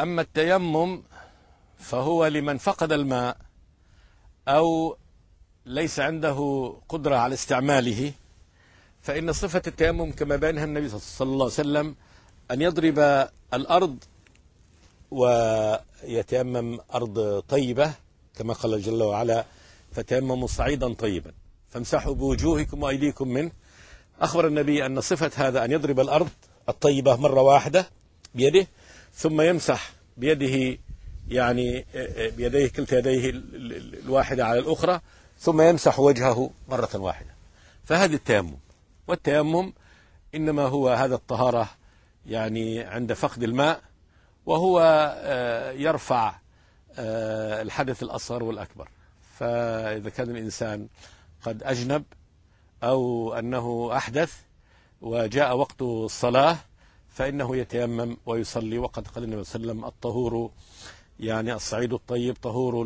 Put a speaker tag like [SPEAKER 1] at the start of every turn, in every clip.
[SPEAKER 1] أما التيمم فهو لمن فقد الماء أو ليس عنده قدرة على استعماله فإن صفة التيمم كما بينها النبي صلى الله عليه وسلم أن يضرب الأرض ويتيمم أرض طيبة كما قال جل وعلا فتيمموا صعيدا طيبا فامسحوا بوجوهكم وأيديكم منه أخبر النبي أن صفة هذا أن يضرب الأرض الطيبة مرة واحدة بيده ثم يمسح بيده يعني بيديه كلتا يديه الواحدة على الأخرى ثم يمسح وجهه مرة واحدة فهذا التيمم والتيمم إنما هو هذا الطهارة يعني عند فقد الماء وهو آه، يرفع آه، الحدث الأصغر والأكبر فإذا كان الإنسان قد أجنب أو أنه أحدث وجاء وقت الصلاة فإنه يتيمم ويصلي وقد قال النبي صلى الله عليه وسلم الطهور يعني الصعيد الطيب طهور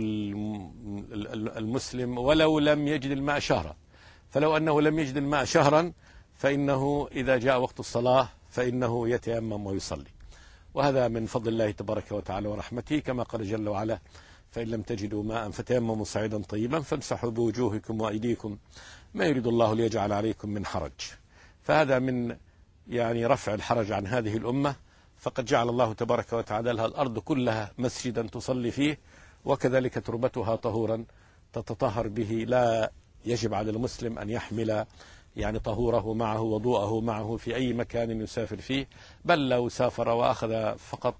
[SPEAKER 1] المسلم ولو لم يجد الماء شهرا فلو أنه لم يجد الماء شهرا فإنه إذا جاء وقت الصلاة فإنه يتيمم ويصلي وهذا من فضل الله تبارك وتعالى ورحمته كما قال جل وعلا فإن لم تجدوا ماء فتيمموا صعيدا طيبا فامسحوا بوجوهكم وأيديكم ما يريد الله ليجعل عليكم من حرج فهذا من يعني رفع الحرج عن هذه الأمة فقد جعل الله تبارك وتعالى لها الأرض كلها مسجدا تصلي فيه وكذلك تربتها طهورا تتطهر به لا يجب على المسلم أن يحمل يعني طهوره معه وضوءه معه في أي مكان يسافر فيه بل لو سافر وأخذ فقط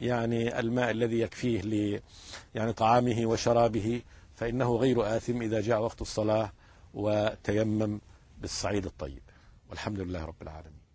[SPEAKER 1] يعني الماء الذي يكفيه ل يعني طعامه وشرابه فإنه غير آثم إذا جاء وقت الصلاة وتيمم بالصعيد الطيب والحمد لله رب العالمين